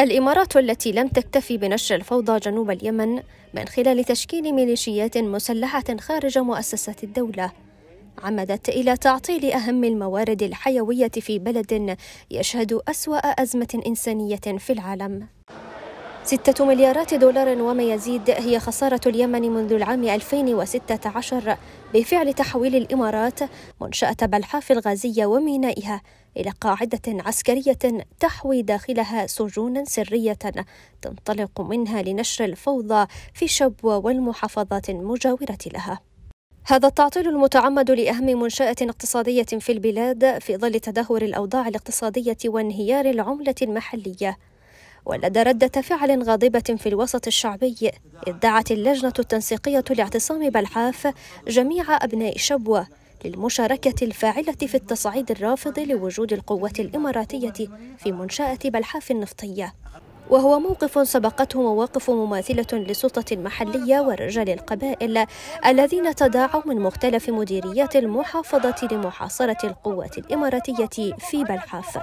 الإمارات التي لم تكتفي بنشر الفوضى جنوب اليمن من خلال تشكيل ميليشيات مسلحة خارج مؤسسات الدولة عمدت إلى تعطيل أهم الموارد الحيوية في بلد يشهد أسوأ أزمة إنسانية في العالم ستة مليارات دولار وما يزيد هي خسارة اليمن منذ العام 2016 بفعل تحويل الإمارات منشأة بلحاف الغازية ومينائها إلى قاعدة عسكرية تحوي داخلها سجونا سرية تنطلق منها لنشر الفوضى في شبوة والمحافظات المجاورة لها. هذا التعطيل المتعمد لأهم منشأة اقتصادية في البلاد في ظل تدهور الأوضاع الاقتصادية وانهيار العملة المحلية ولدى ردة فعل غاضبة في الوسط الشعبي إذ دعت اللجنة التنسيقية لاعتصام بلحاف جميع أبناء شبوة للمشاركة الفاعلة في التصعيد الرافض لوجود القوة الإماراتية في منشأة بلحاف النفطية وهو موقف سبقته مواقف مماثلة للسلطة المحلية ورجال القبائل الذين تداعوا من مختلف مديريات المحافظة لمحاصرة القوات الإماراتية في بلحاف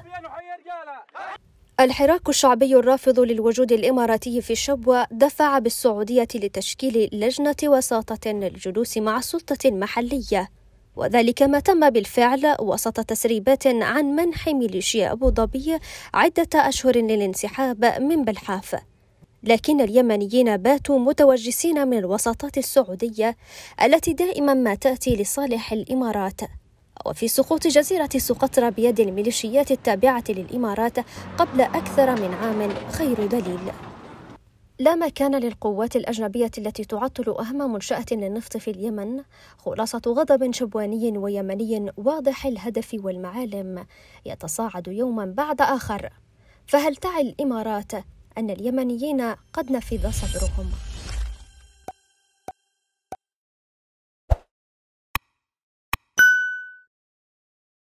الحراك الشعبي الرافض للوجود الإماراتي في شبوة دفع بالسعودية لتشكيل لجنة وساطة للجلوس مع السلطة المحلية وذلك ما تم بالفعل وسط تسريبات عن منح ميليشيا أبو ظبي عدة أشهر للانسحاب من بلحاف لكن اليمنيين باتوا متوجسين من الوساطات السعودية التي دائما ما تأتي لصالح الإمارات وفي سقوط جزيرة سقطرى بيد الميليشيات التابعة للإمارات قبل أكثر من عام خير دليل لا مكان للقوات الأجنبية التي تعطل أهم منشأة للنفط في اليمن خلاصة غضب شبواني ويمني واضح الهدف والمعالم يتصاعد يوما بعد آخر فهل تعي الإمارات أن اليمنيين قد نفذ صبرهم؟